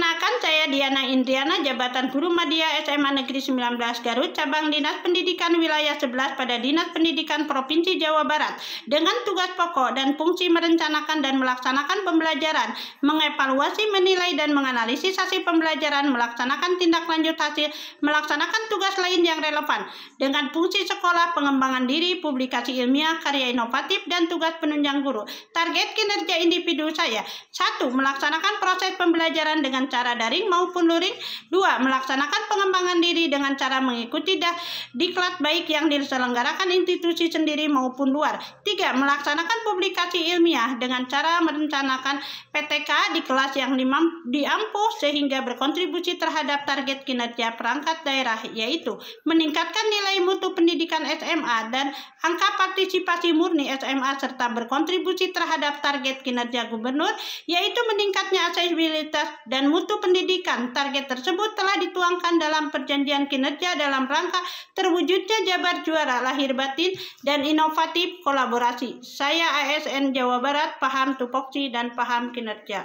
Perkenalkan saya Diana Indriana, Jabatan Guru media SMA Negeri 19 Garut, Cabang Dinas Pendidikan Wilayah 11 pada Dinas Pendidikan Provinsi Jawa Barat dengan tugas pokok dan fungsi merencanakan dan melaksanakan pembelajaran, mengevaluasi, menilai, dan menganalisis hasil pembelajaran, melaksanakan tindak lanjut hasil, melaksanakan tugas lain yang relevan dengan fungsi sekolah, pengembangan diri, publikasi ilmiah, karya inovatif, dan tugas penunjang guru. Target kinerja individu saya satu Melaksanakan proses pembelajaran dengan cara daring maupun luring. 2. Melaksanakan pengembangan diri dengan cara mengikuti dah, diklat baik yang diselenggarakan institusi sendiri maupun luar. 3. Melaksanakan publikasi ilmiah dengan cara merencanakan PTK di kelas yang diampuh sehingga berkontribusi terhadap target kinerja perangkat daerah yaitu meningkatkan nilai mutu pendidikan SMA dan angka partisipasi murni SMA serta berkontribusi terhadap target kinerja gubernur yaitu meningkatnya aksesibilitas dan mutu mutu pendidikan. Target tersebut telah dituangkan dalam perjanjian kinerja dalam rangka terwujudnya Jabar Juara lahir batin dan inovatif kolaborasi. Saya ASN Jawa Barat, paham tupoksi dan paham kinerja.